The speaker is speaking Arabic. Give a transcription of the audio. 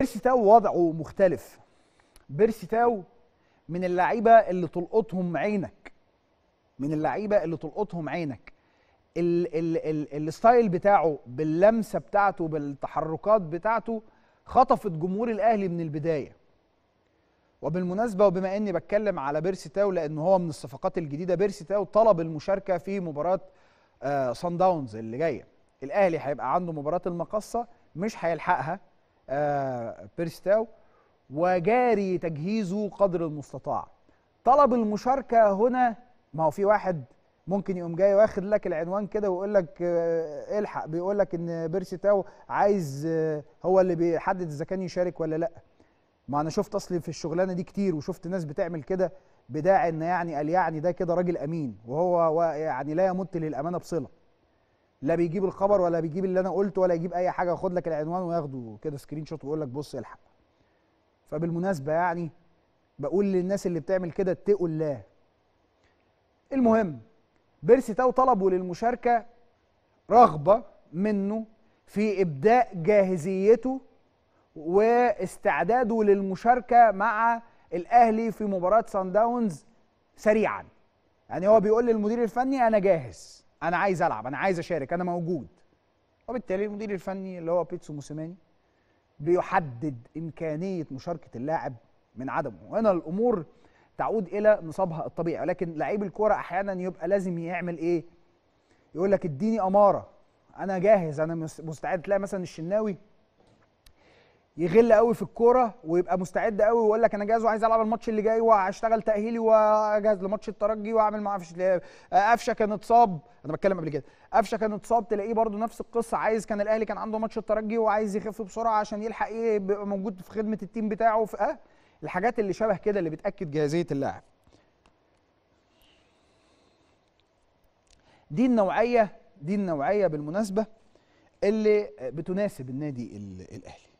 بيرسي تاو وضعه مختلف بيرسي تاو من اللعيبه اللي تلقطهم عينك من اللعيبه اللي تلقطهم عينك ال ال ال الستايل بتاعه باللمسه بتاعته بالتحركات بتاعته خطفت جمهور الاهلي من البدايه وبالمناسبه وبما اني بتكلم على بيرسي تاو لان هو من الصفقات الجديده بيرسي تاو طلب المشاركه في مباراه آه داونز اللي جايه الاهلي هيبقى عنده مباراه المقصه مش هيلحقها آه، بيرستاو وجاري تجهيزه قدر المستطاع طلب المشاركه هنا ما هو في واحد ممكن يقوم جاي واخد لك العنوان كده ويقول لك آه، الحق بيقول لك ان بيرسي تاو عايز آه، هو اللي بيحدد اذا كان يشارك ولا لا ما انا شفت اصلي في الشغلانه دي كتير وشفت ناس بتعمل كده بداعي ان يعني قال يعني ده كده راجل امين وهو يعني لا يمت للامانه بصله لا بيجيب الخبر ولا بيجيب اللي انا قلته ولا يجيب اي حاجه ياخد لك العنوان وياخده كده سكرين شوت ويقول لك بص الحق فبالمناسبه يعني بقول للناس اللي بتعمل كده اتقوا الله المهم بيرسي تاو طلبوا للمشاركه رغبه منه في ابداء جاهزيته واستعداده للمشاركه مع الاهلي في مباراه سان داونز سريعا يعني هو بيقول للمدير الفني انا جاهز انا عايز العب انا عايز اشارك انا موجود وبالتالي المدير الفني اللي هو بيتسو موسيماني بيحدد امكانيه مشاركه اللاعب من عدمه وهنا الامور تعود الى نصابها الطبيعي ولكن لعيب الكوره احيانا يبقى لازم يعمل ايه يقول لك اديني اماره انا جاهز انا مستعد تلاقي مثلا الشناوي يغل قوي في الكوره ويبقى مستعد قوي ويقول لك انا جاهز وعايز العب الماتش اللي جاي وهشتغل تاهيلي واجهز لماتش الترجي واعمل ما اعرفش قفشه كان اتصاب انا بتكلم قبل كده قفشه كان اتصاب تلاقيه برده نفس القصه عايز كان الاهلي كان عنده ماتش الترجي وعايز يخف بسرعه عشان يلحق ايه يبقى موجود في خدمه التيم بتاعه في أه الحاجات اللي شبه كده اللي بتاكد جاهزيه اللاعب دي النوعيه دي النوعيه بالمناسبه اللي بتناسب النادي الاهلي